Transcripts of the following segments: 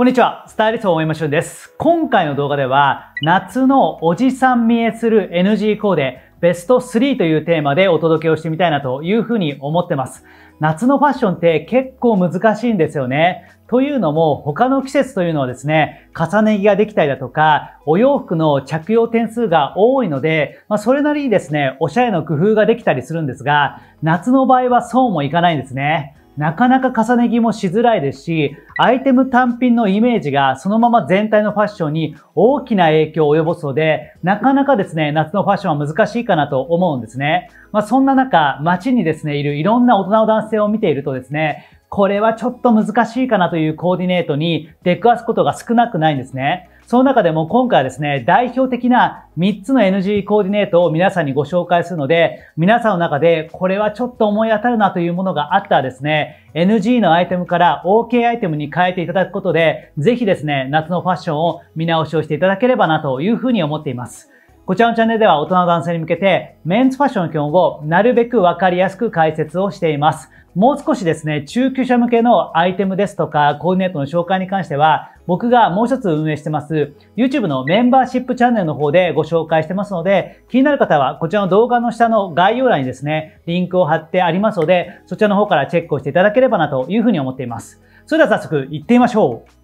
こんにちは、スタイリスト大山俊です。今回の動画では、夏のおじさん見えする NG コーデ、ベスト3というテーマでお届けをしてみたいなというふうに思ってます。夏のファッションって結構難しいんですよね。というのも、他の季節というのはですね、重ね着ができたりだとか、お洋服の着用点数が多いので、まあ、それなりにですね、おしゃれの工夫ができたりするんですが、夏の場合はそうもいかないんですね。なかなか重ね着もしづらいですし、アイテム単品のイメージがそのまま全体のファッションに大きな影響を及ぼすので、なかなかですね、夏のファッションは難しいかなと思うんですね。まあ、そんな中、街にですね、いるいろんな大人の男性を見ているとですね、これはちょっと難しいかなというコーディネートに出くわすことが少なくないんですね。その中でも今回はですね、代表的な3つの NG コーディネートを皆さんにご紹介するので、皆さんの中でこれはちょっと思い当たるなというものがあったらですね、NG のアイテムから OK アイテムに変えていただくことで、ぜひですね、夏のファッションを見直しをしていただければなというふうに思っています。こちらのチャンネルでは大人の男性に向けてメンズファッションの基本をなるべくわかりやすく解説をしています。もう少しですね、中級者向けのアイテムですとか、コーディネートの紹介に関しては、僕がもう一つ運営してます、YouTube のメンバーシップチャンネルの方でご紹介してますので、気になる方はこちらの動画の下の概要欄にですね、リンクを貼ってありますので、そちらの方からチェックをしていただければなというふうに思っています。それでは早速行ってみましょう。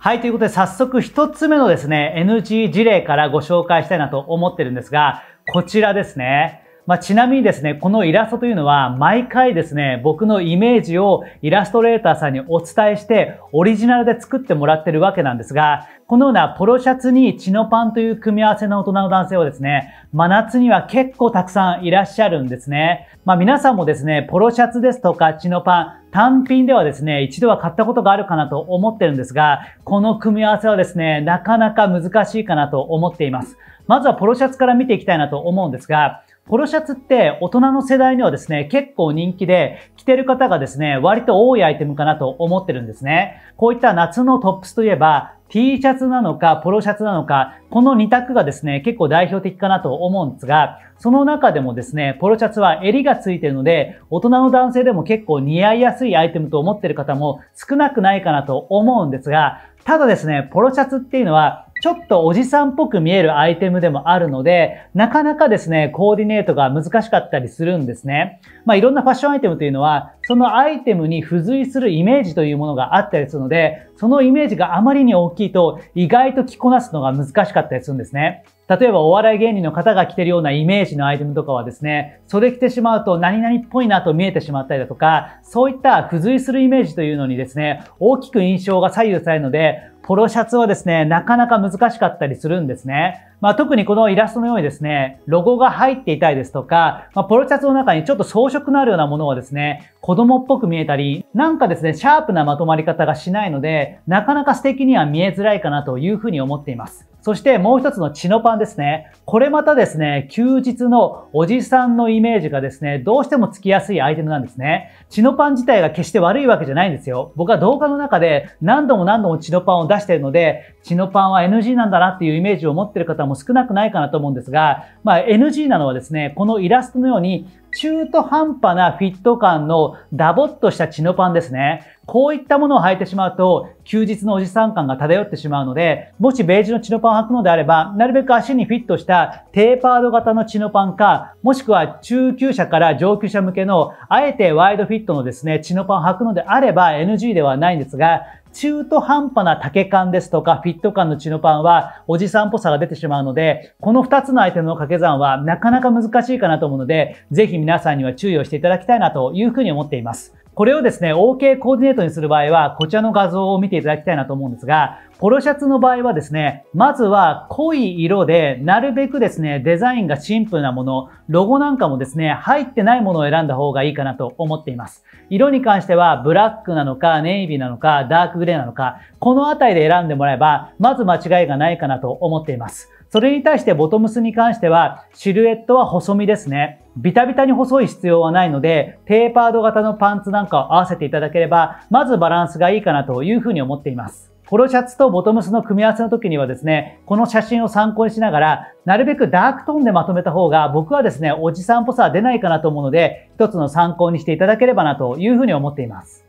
はい、ということで早速一つ目のですね、NG 事例からご紹介したいなと思ってるんですが、こちらですね。まあ、ちなみにですね、このイラストというのは毎回ですね、僕のイメージをイラストレーターさんにお伝えして、オリジナルで作ってもらってるわけなんですが、このようなポロシャツにチノパンという組み合わせの大人の男性はですね、真夏には結構たくさんいらっしゃるんですね。まあ皆さんもですね、ポロシャツですとかチノパン、単品ではですね、一度は買ったことがあるかなと思ってるんですが、この組み合わせはですね、なかなか難しいかなと思っています。まずはポロシャツから見ていきたいなと思うんですが、ポロシャツって大人の世代にはですね、結構人気で、着てる方がですね、割と多いアイテムかなと思ってるんですね。こういった夏のトップスといえば、T シャツなのか、ポロシャツなのか、この2択がですね、結構代表的かなと思うんですが、その中でもですね、ポロシャツは襟がついてるので、大人の男性でも結構似合いやすいアイテムと思ってる方も少なくないかなと思うんですが、ただですね、ポロシャツっていうのはちょっとおじさんっぽく見えるアイテムでもあるので、なかなかですね、コーディネートが難しかったりするんですね。まあいろんなファッションアイテムというのは、そのアイテムに付随するイメージというものがあったりするので、そのイメージがあまりに大きいと、意外と着こなすのが難しかったりするんですね。例えばお笑い芸人の方が着てるようなイメージのアイテムとかはですね、それ着てしまうと何々っぽいなと見えてしまったりだとか、そういった付随するイメージというのにですね、大きく印象が左右されるので、ポロシャツはですね、なかなか難しかったりするんですね。まあ、特にこのイラストのようにですね、ロゴが入っていたりですとか、まあ、ポロシャツの中にちょっと装飾のあるようなものはですね、子供っぽく見えたり、なんかですね、シャープなまとまり方がしないので、なかなか素敵には見えづらいかなというふうに思っています。そしてもう一つのチノパンですね。これまたですね、休日のおじさんのイメージがですね、どうしてもつきやすいアイテムなんですね。チノパン自体が決して悪いわけじゃないんですよ。僕は動画の中で何度も何度もチノパンを出しているので、チノパンは NG なんだなっていうイメージを持っている方も少なくないかなと思うんですが、まあ、NG なのはですね、このイラストのように中途半端なフィット感のダボっとしたチノパンですね。こういったものを履いてしまうと、休日のおじさん感が漂ってしまうので、もしベージュのチノパンを履くのであれば、なるべく足にフィットしたテーパード型のチノパンか、もしくは中級者から上級者向けの、あえてワイドフィットのですね、チノパンを履くのであれば NG ではないんですが、中途半端な竹感ですとか、フィット感のチノパンは、おじさんっぽさが出てしまうので、この2つのアイテムの掛け算は、なかなか難しいかなと思うので、ぜひ皆さんには注意をしていただきたいなというふうに思っています。これをですね、OK コーディネートにする場合は、こちらの画像を見ていただきたいなと思うんですが、ポロシャツの場合はですね、まずは濃い色で、なるべくですね、デザインがシンプルなもの、ロゴなんかもですね、入ってないものを選んだ方がいいかなと思っています。色に関しては、ブラックなのか、ネイビーなのか、ダークグレーなのか、このあたりで選んでもらえば、まず間違いがないかなと思っています。それに対してボトムスに関しては、シルエットは細身ですね。ビタビタに細い必要はないので、テーパード型のパンツなんかを合わせていただければ、まずバランスがいいかなというふうに思っています。ポロシャツとボトムスの組み合わせの時にはですね、この写真を参考にしながら、なるべくダークトーンでまとめた方が、僕はですね、おじさんっぽさは出ないかなと思うので、一つの参考にしていただければなというふうに思っています。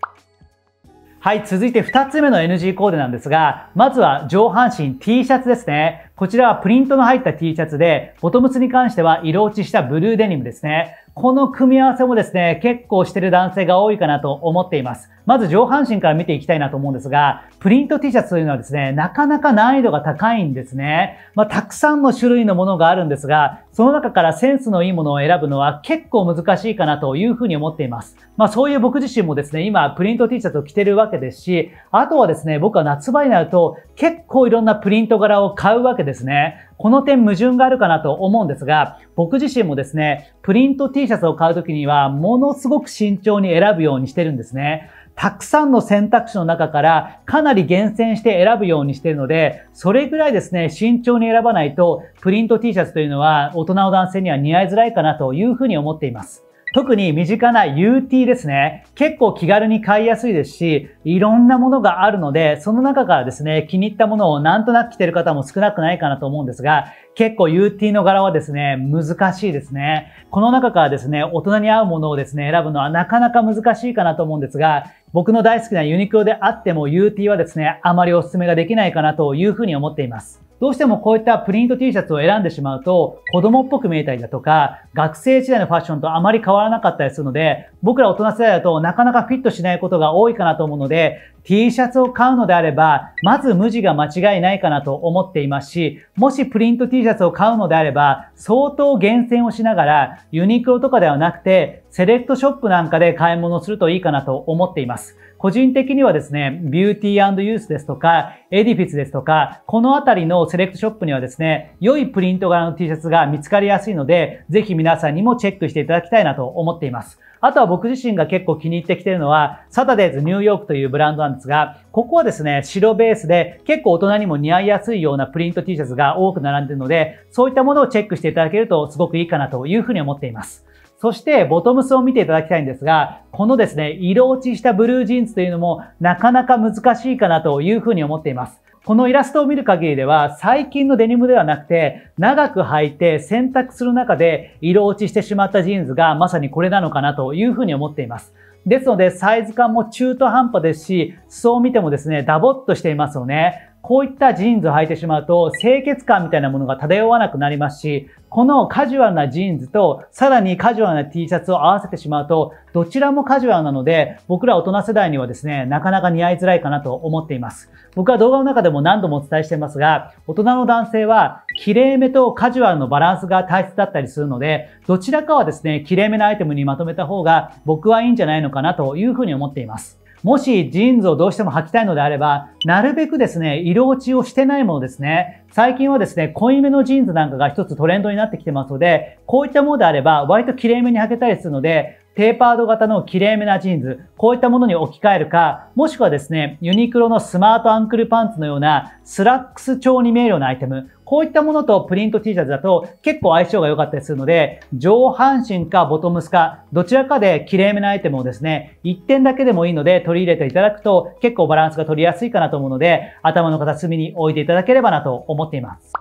はい、続いて2つ目の NG コーデなんですが、まずは上半身 T シャツですね。こちらはプリントの入った T シャツで、ボトムスに関しては色落ちしたブルーデニムですね。この組み合わせもですね、結構してる男性が多いかなと思っています。まず上半身から見ていきたいなと思うんですが、プリント T シャツというのはですね、なかなか難易度が高いんですね。まあ、たくさんの種類のものがあるんですが、その中からセンスのいいものを選ぶのは結構難しいかなというふうに思っています。まあ、そういう僕自身もですね、今プリント T シャツを着てるわけですし、あとはですね、僕は夏場になると結構いろんなプリント柄を買うわけですね。この点矛盾があるかなと思うんですが、僕自身もですね、プリント T シャツを買うときには、ものすごく慎重に選ぶようにしてるんですね。たくさんの選択肢の中からかなり厳選して選ぶようにしているので、それぐらいですね、慎重に選ばないと、プリント T シャツというのは大人の男性には似合いづらいかなというふうに思っています。特に身近な UT ですね。結構気軽に買いやすいですし、いろんなものがあるので、その中からですね、気に入ったものをなんとなく着てる方も少なくないかなと思うんですが、結構 UT の柄はですね、難しいですね。この中からですね、大人に合うものをですね、選ぶのはなかなか難しいかなと思うんですが、僕の大好きなユニクロであっても UT はですね、あまりお勧めができないかなというふうに思っています。どうしてもこういったプリント T シャツを選んでしまうと、子供っぽく見えたりだとか、学生時代のファッションとあまり変わらなかったりするので、僕ら大人世代だとなかなかフィットしないことが多いかなと思うので、T シャツを買うのであれば、まず無地が間違いないかなと思っていますし、もしプリント T シャツを買うのであれば、相当厳選をしながら、ユニクロとかではなくて、セレクトショップなんかで買い物するといいかなと思っています。個人的にはですね、ビューティーユースですとか、エディフィスですとか、このあたりのセレクトショップにはですね、良いプリント柄の T シャツが見つかりやすいので、ぜひ皆さんにもチェックしていただきたいなと思っています。あとは僕自身が結構気に入ってきているのは、サタデーズニューヨークというブランドなんですが、ここはですね、白ベースで結構大人にも似合いやすいようなプリント T シャツが多く並んでいるので、そういったものをチェックしていただけるとすごくいいかなというふうに思っています。そしてボトムスを見ていただきたいんですが、このですね、色落ちしたブルージーンズというのもなかなか難しいかなというふうに思っています。このイラストを見る限りでは、最近のデニムではなくて、長く履いて洗濯する中で色落ちしてしまったジーンズがまさにこれなのかなというふうに思っています。ですので、サイズ感も中途半端ですし、裾を見てもですね、ダボっとしていますよね。こういったジーンズを履いてしまうと清潔感みたいなものが漂わなくなりますし、このカジュアルなジーンズとさらにカジュアルな T シャツを合わせてしまうと、どちらもカジュアルなので、僕ら大人世代にはですね、なかなか似合いづらいかなと思っています。僕は動画の中でも何度もお伝えしていますが、大人の男性は、綺麗めとカジュアルのバランスが大切だったりするので、どちらかはですね、綺麗めなアイテムにまとめた方が僕はいいんじゃないのかなというふうに思っています。もしジーンズをどうしても履きたいのであれば、なるべくですね、色落ちをしてないものですね。最近はですね、濃いめのジーンズなんかが一つトレンドになってきてますので、こういったものであれば、割と綺麗めに履けたりするので、テーパード型のきれいめなジーンズ、こういったものに置き換えるか、もしくはですね、ユニクロのスマートアンクルパンツのようなスラックス調に見えるようなアイテム、こういったものとプリント T シャツだと結構相性が良かったりするので、上半身かボトムスか、どちらかできれいめなアイテムをですね、1点だけでもいいので取り入れていただくと結構バランスが取りやすいかなと思うので、頭の片隅に置いていただければなと思っています。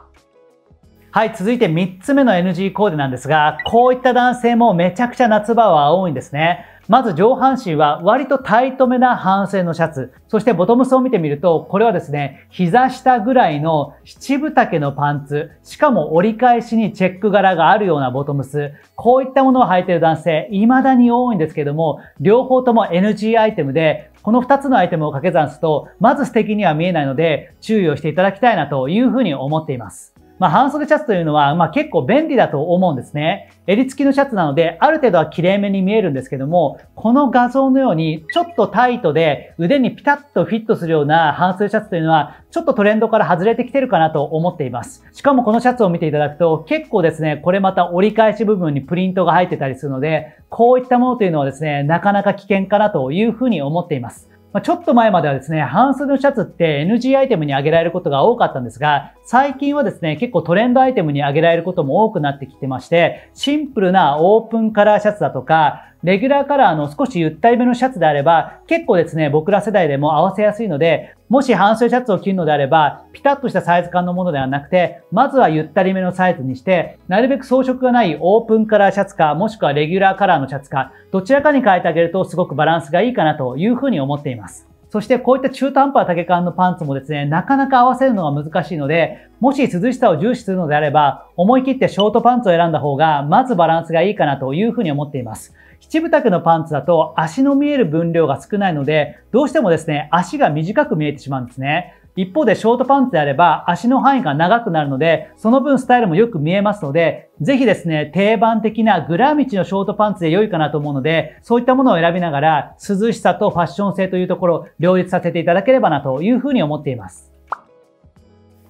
はい、続いて3つ目の NG コーデなんですが、こういった男性もめちゃくちゃ夏場は多いんですね。まず上半身は割とタイトめな半袖のシャツ。そしてボトムスを見てみると、これはですね、膝下ぐらいの七分丈のパンツ。しかも折り返しにチェック柄があるようなボトムス。こういったものを履いている男性、未だに多いんですけども、両方とも NG アイテムで、この2つのアイテムを掛け算すると、まず素敵には見えないので、注意をしていただきたいなというふうに思っています。まあ、半袖シャツというのは、まあ、結構便利だと思うんですね。襟付きのシャツなので、ある程度は綺麗めに見えるんですけども、この画像のように、ちょっとタイトで腕にピタッとフィットするような半袖シャツというのは、ちょっとトレンドから外れてきてるかなと思っています。しかもこのシャツを見ていただくと、結構ですね、これまた折り返し部分にプリントが入ってたりするので、こういったものというのはですね、なかなか危険かなというふうに思っています。まあ、ちょっと前まではですね、半袖のシャツって NG アイテムに挙げられることが多かったんですが、最近はですね、結構トレンドアイテムに挙げられることも多くなってきてまして、シンプルなオープンカラーシャツだとか、レギュラーカラーの少しゆったりめのシャツであれば、結構ですね、僕ら世代でも合わせやすいので、もし半袖シャツを着るのであれば、ピタッとしたサイズ感のものではなくて、まずはゆったりめのサイズにして、なるべく装飾がないオープンカラーシャツか、もしくはレギュラーカラーのシャツか、どちらかに変えてあげるとすごくバランスがいいかなというふうに思っています。そしてこういった中途半端竹丈感のパンツもですね、なかなか合わせるのが難しいので、もし涼しさを重視するのであれば、思い切ってショートパンツを選んだ方が、まずバランスがいいかなというふうに思っています。七分丈のパンツだと足の見える分量が少ないので、どうしてもですね、足が短く見えてしまうんですね。一方でショートパンツであれば足の範囲が長くなるので、その分スタイルもよく見えますので、ぜひですね、定番的なグラミチのショートパンツで良いかなと思うので、そういったものを選びながら、涼しさとファッション性というところ、両立させていただければなというふうに思っています。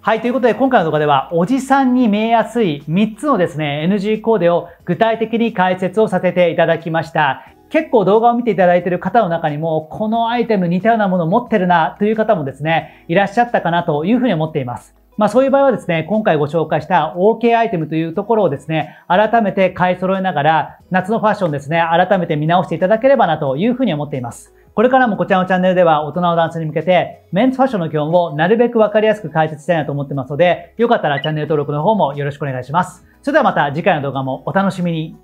はい、ということで今回の動画では、おじさんに見えやすい3つのですね、NG コーデを具体的に解説をさせていただきました。結構動画を見ていただいている方の中にも、このアイテム似たようなもの持ってるなという方もですね、いらっしゃったかなというふうに思っています。まあそういう場合はですね、今回ご紹介した OK アイテムというところをですね、改めて買い揃えながら、夏のファッションですね、改めて見直していただければなというふうに思っています。これからもこちらのチャンネルでは大人のダンスに向けてメンズファッションの基本をなるべくわかりやすく解説したいなと思ってますので、よかったらチャンネル登録の方もよろしくお願いします。それではまた次回の動画もお楽しみに。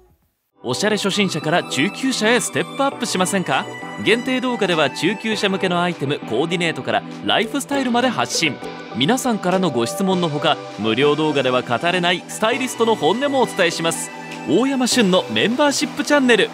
おしゃれ初心者から中級者へステップアップしませんか限定動画では中級者向けのアイテムコーディネートからライフスタイルまで発信皆さんからのご質問のほか無料動画では語れないスタイリストの本音もお伝えします大山俊のメンバーシップチャンネル